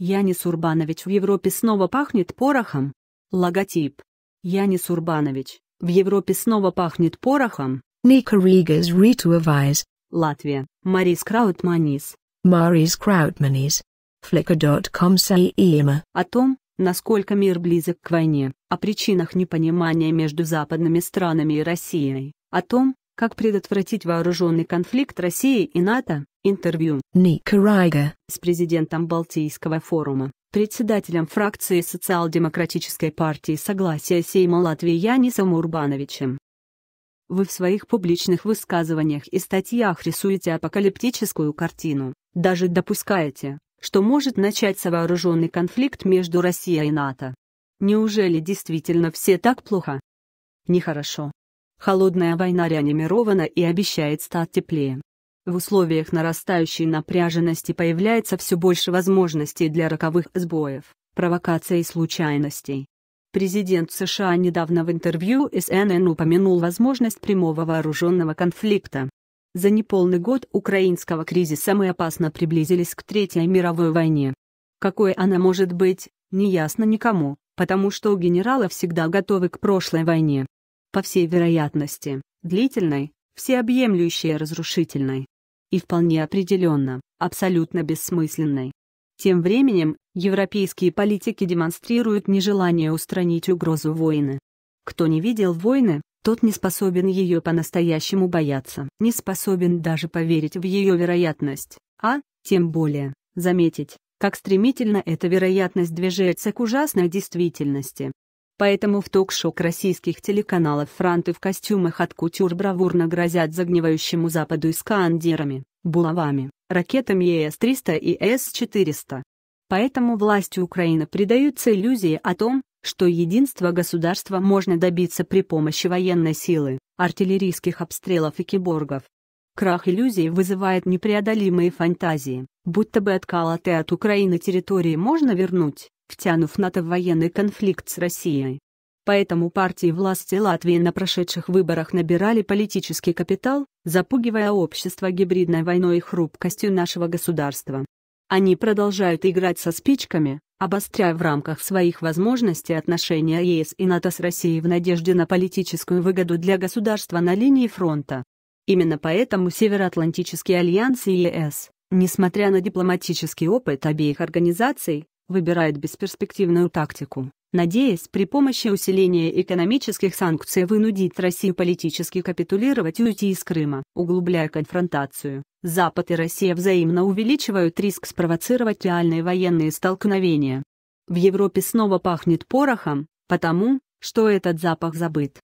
Янис Урбанович в Европе снова пахнет порохом. Логотип. Янис Урбанович. В Европе снова пахнет порохом. Никаригас Rituavize. Латвия. Марис Краутманис. Марис Краутманис. Flickr.com Saima. О том, насколько мир близок к войне, о причинах непонимания между западными странами и Россией, о том, как предотвратить вооруженный конфликт России и НАТО? Интервью Ник Райга с президентом Балтийского форума, председателем фракции Социал-демократической партии Согласия Сейма Латвии Янисом Урбановичем. Вы в своих публичных высказываниях и статьях рисуете апокалиптическую картину, даже допускаете, что может начаться вооруженный конфликт между Россией и НАТО. Неужели действительно все так плохо? Нехорошо. Холодная война реанимирована и обещает стать теплее. В условиях нарастающей напряженности появляется все больше возможностей для роковых сбоев, провокаций и случайностей. Президент США недавно в интервью СНН упомянул возможность прямого вооруженного конфликта. За неполный год украинского кризиса мы опасно приблизились к Третьей мировой войне. Какой она может быть, неясно никому, потому что у генералы всегда готовы к прошлой войне по всей вероятности, длительной, всеобъемлющей и разрушительной. И вполне определенно, абсолютно бессмысленной. Тем временем, европейские политики демонстрируют нежелание устранить угрозу войны. Кто не видел войны, тот не способен ее по-настоящему бояться, не способен даже поверить в ее вероятность, а, тем более, заметить, как стремительно эта вероятность движется к ужасной действительности. Поэтому в ток-шоу российских телеканалов франты в костюмах от кутюр бравурно грозят загнивающему Западу искандерами, булавами, ракетами ЕС-300 и С-400. Поэтому власти Украины придаются иллюзии о том, что единство государства можно добиться при помощи военной силы, артиллерийских обстрелов и киборгов. Крах иллюзий вызывает непреодолимые фантазии, будто бы отколотые от Украины территории можно вернуть, втянув НАТО в военный конфликт с Россией. Поэтому партии власти Латвии на прошедших выборах набирали политический капитал, запугивая общество гибридной войной и хрупкостью нашего государства. Они продолжают играть со спичками, обостряя в рамках своих возможностей отношения ЕС и НАТО с Россией в надежде на политическую выгоду для государства на линии фронта. Именно поэтому Североатлантический альянс и ЕС, несмотря на дипломатический опыт обеих организаций, выбирает бесперспективную тактику, надеясь при помощи усиления экономических санкций вынудить Россию политически капитулировать и уйти из Крыма. Углубляя конфронтацию, Запад и Россия взаимно увеличивают риск спровоцировать реальные военные столкновения. В Европе снова пахнет порохом, потому, что этот запах забыт.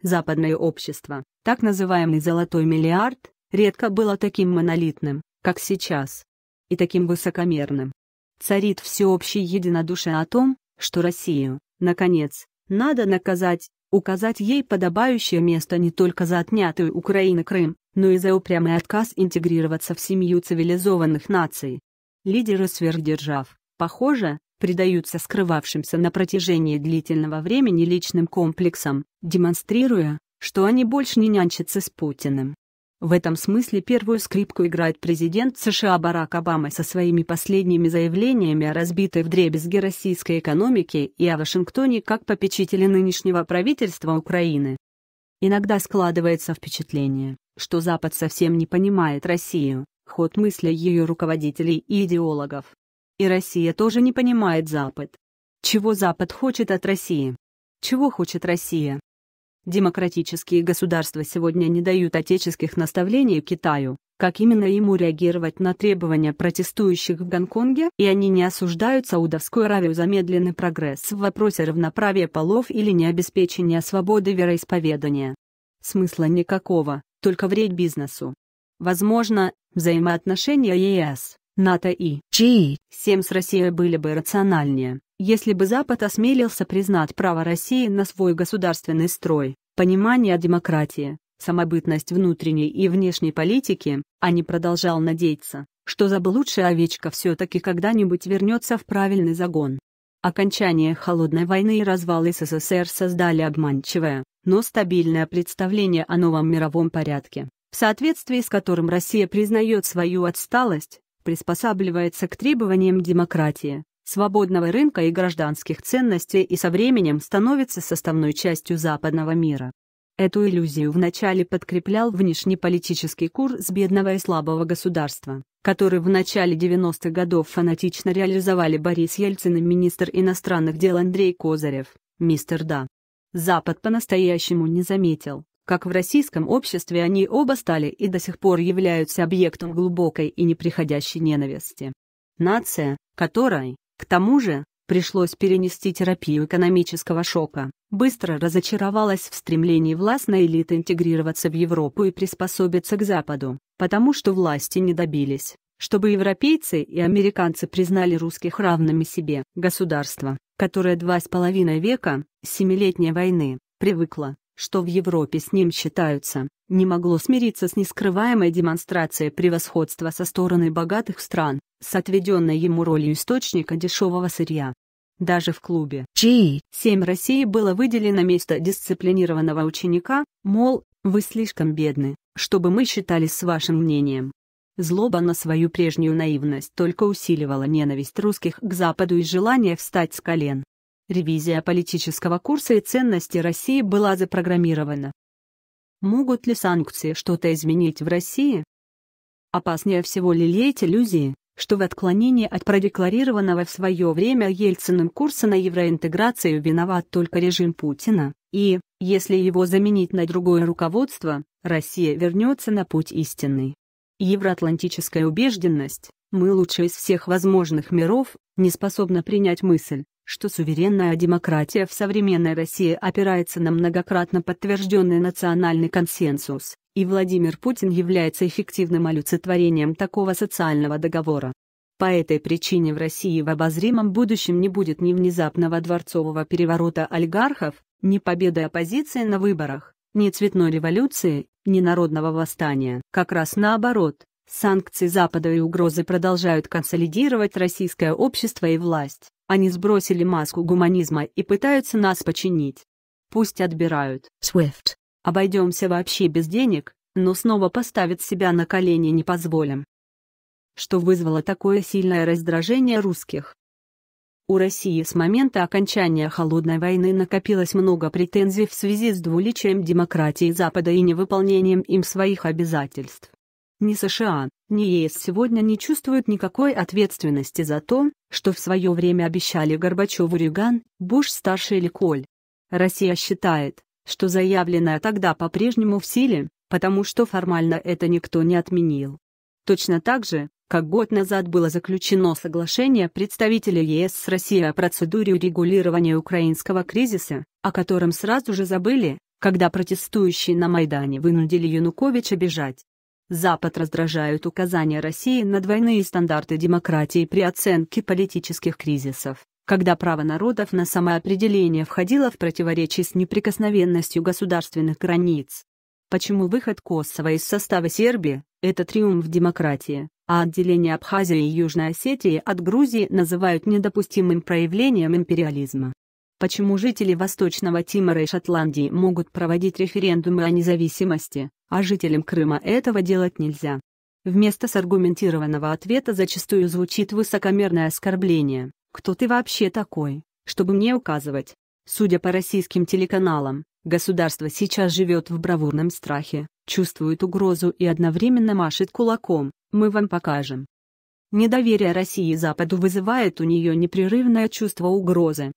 Западное общество, так называемый «золотой миллиард», редко было таким монолитным, как сейчас, и таким высокомерным царит всеобщее единодушие о том, что Россию, наконец, надо наказать, указать ей подобающее место не только за отнятую украину Крым, но и за упрямый отказ интегрироваться в семью цивилизованных наций. Лидеры сверхдержав, похоже, предаются скрывавшимся на протяжении длительного времени личным комплексам, демонстрируя, что они больше не нянчатся с Путиным. В этом смысле первую скрипку играет президент США Барак Обама со своими последними заявлениями о разбитой вдребезги российской экономике и о Вашингтоне как попечителе нынешнего правительства Украины. Иногда складывается впечатление, что Запад совсем не понимает Россию, ход мысли ее руководителей и идеологов. И Россия тоже не понимает Запад. Чего Запад хочет от России? Чего хочет Россия? Демократические государства сегодня не дают отеческих наставлений Китаю, как именно ему реагировать на требования протестующих в Гонконге, и они не осуждают Саудовскую Аравию за медленный прогресс в вопросе равноправия полов или необеспечения свободы вероисповедания. Смысла никакого, только вред бизнесу. Возможно, взаимоотношения ЕС, НАТО и G7 с Россией были бы рациональнее, если бы Запад осмелился признать право России на свой государственный строй, понимание о демократии, самобытность внутренней и внешней политики, а не продолжал надеяться, что заблудшая овечка все-таки когда-нибудь вернется в правильный загон. Окончание холодной войны и развал СССР создали обманчивое, но стабильное представление о новом мировом порядке, в соответствии с которым Россия признает свою отсталость, приспосабливается к требованиям демократии, свободного рынка и гражданских ценностей и со временем становится составной частью западного мира. Эту иллюзию вначале подкреплял внешнеполитический курс бедного и слабого государства, который в начале 90-х годов фанатично реализовали Борис Ельцин и министр иностранных дел Андрей Козырев, мистер Да. Запад по-настоящему не заметил, как в российском обществе они оба стали и до сих пор являются объектом глубокой и неприходящей ненависти. Нация, которой, к тому же, пришлось перенести терапию экономического шока. Быстро разочаровалась в стремлении властной элиты интегрироваться в Европу и приспособиться к Западу, потому что власти не добились, чтобы европейцы и американцы признали русских равными себе. Государство, которое два с половиной века, семилетней войны, привыкло что в Европе с ним считаются, не могло смириться с нескрываемой демонстрацией превосходства со стороны богатых стран, с отведенной ему ролью источника дешевого сырья. Даже в клубе G7 России было выделено место дисциплинированного ученика, мол, вы слишком бедны, чтобы мы считались с вашим мнением. Злоба на свою прежнюю наивность только усиливала ненависть русских к Западу и желание встать с колен. Ревизия политического курса и ценностей России была запрограммирована. Могут ли санкции что-то изменить в России? Опаснее всего лелеять иллюзии, что в отклонении от продекларированного в свое время Ельциным курса на евроинтеграцию виноват только режим Путина, и, если его заменить на другое руководство, Россия вернется на путь истинный. Евроатлантическая убежденность, мы лучше из всех возможных миров, не способна принять мысль, что суверенная демократия в современной России опирается на многократно подтвержденный национальный консенсус, и Владимир Путин является эффективным олицетворением такого социального договора. По этой причине в России в обозримом будущем не будет ни внезапного дворцового переворота олигархов, ни победы оппозиции на выборах, ни цветной революции, ни народного восстания. Как раз наоборот, санкции Запада и угрозы продолжают консолидировать российское общество и власть. Они сбросили маску гуманизма и пытаются нас починить. Пусть отбирают. Swift. Обойдемся вообще без денег, но снова поставить себя на колени не позволим. Что вызвало такое сильное раздражение русских? У России с момента окончания Холодной войны накопилось много претензий в связи с двуличием демократии Запада и невыполнением им своих обязательств. Ни США, ни ЕС сегодня не чувствуют никакой ответственности за то, что в свое время обещали Горбачеву Рюган, Буш-старший или Коль. Россия считает, что заявленное тогда по-прежнему в силе, потому что формально это никто не отменил. Точно так же, как год назад было заключено соглашение представителей ЕС с Россией о процедуре регулирования украинского кризиса, о котором сразу же забыли, когда протестующие на Майдане вынудили Януковича бежать. Запад раздражают указания России на двойные стандарты демократии при оценке политических кризисов, когда право народов на самоопределение входило в противоречие с неприкосновенностью государственных границ. Почему выход Косово из состава Сербии – это триумф демократии, а отделение Абхазии и Южной Осетии от Грузии называют недопустимым проявлением империализма? почему жители Восточного Тимора и Шотландии могут проводить референдумы о независимости, а жителям Крыма этого делать нельзя. Вместо саргументированного ответа зачастую звучит высокомерное оскорбление «Кто ты вообще такой, чтобы мне указывать?» Судя по российским телеканалам, государство сейчас живет в бравурном страхе, чувствует угрозу и одновременно машет кулаком «Мы вам покажем». Недоверие России Западу вызывает у нее непрерывное чувство угрозы,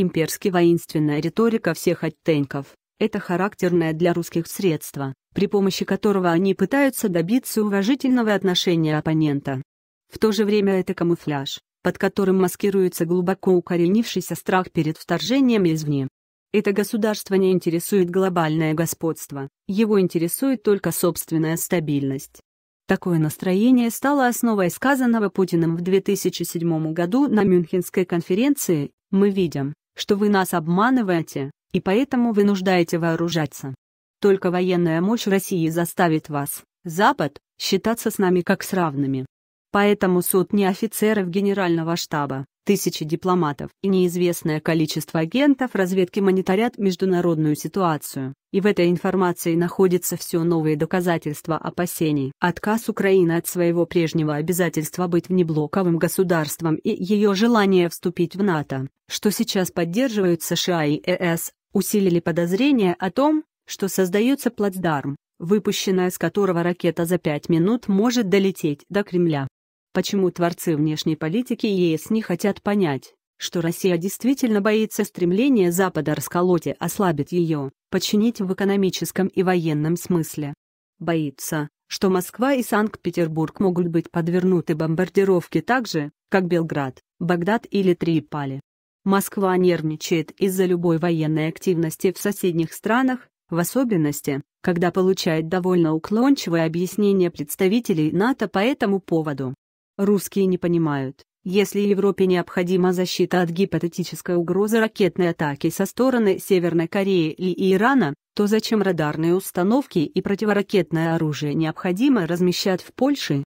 Имперски воинственная риторика всех оттенков – это характерное для русских средство, при помощи которого они пытаются добиться уважительного отношения оппонента. В то же время это камуфляж, под которым маскируется глубоко укоренившийся страх перед вторжением извне. Это государство не интересует глобальное господство, его интересует только собственная стабильность. Такое настроение стало основой сказанного Путиным в 2007 году на Мюнхенской конференции «Мы видим, что вы нас обманываете, и поэтому вынуждаете вооружаться. Только военная мощь России заставит вас, Запад, считаться с нами как с равными. Поэтому суд не офицеров Генерального штаба, тысячи дипломатов и неизвестное количество агентов разведки мониторят международную ситуацию. И в этой информации находятся все новые доказательства опасений. Отказ Украины от своего прежнего обязательства быть внеблоковым государством и ее желание вступить в НАТО, что сейчас поддерживают США и ЕС, э усилили подозрения о том, что создается плацдарм, выпущенная с которого ракета за пять минут может долететь до Кремля. Почему творцы внешней политики ЕС не хотят понять, что Россия действительно боится стремления Запада расколоть и ослабить ее, подчинить в экономическом и военном смысле? Боится, что Москва и Санкт-Петербург могут быть подвернуты бомбардировке так же, как Белград, Багдад или Триполи. Москва нервничает из-за любой военной активности в соседних странах, в особенности, когда получает довольно уклончивое объяснение представителей НАТО по этому поводу. Русские не понимают, если Европе необходима защита от гипотетической угрозы ракетной атаки со стороны Северной Кореи или Ирана, то зачем радарные установки и противоракетное оружие необходимо размещать в Польше?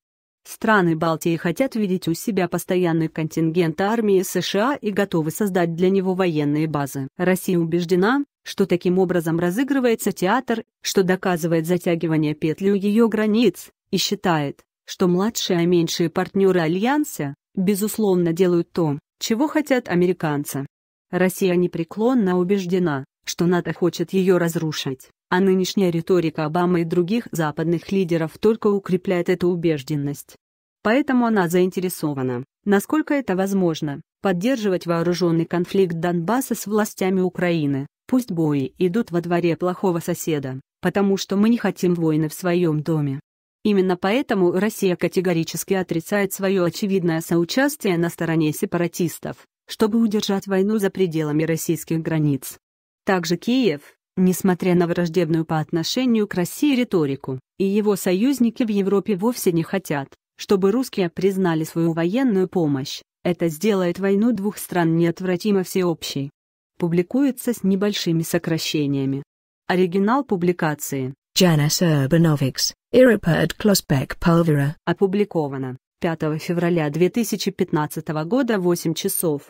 Страны Балтии хотят видеть у себя постоянный контингент армии США и готовы создать для него военные базы. Россия убеждена, что таким образом разыгрывается театр, что доказывает затягивание петли у ее границ, и считает, что младшие и а меньшие партнеры Альянса, безусловно, делают то, чего хотят американцы. Россия непреклонно убеждена, что НАТО хочет ее разрушить, а нынешняя риторика Обамы и других западных лидеров только укрепляет эту убежденность. Поэтому она заинтересована, насколько это возможно, поддерживать вооруженный конфликт Донбасса с властями Украины, пусть бои идут во дворе плохого соседа, потому что мы не хотим войны в своем доме. Именно поэтому Россия категорически отрицает свое очевидное соучастие на стороне сепаратистов, чтобы удержать войну за пределами российских границ. Также Киев, несмотря на враждебную по отношению к России риторику, и его союзники в Европе вовсе не хотят, чтобы русские признали свою военную помощь, это сделает войну двух стран неотвратимо всеобщей. Публикуется с небольшими сокращениями. Оригинал публикации. Janice Urbanovics Irrepaid Closback Пальвера Опубликовано 5 февраля 2015 года 8 часов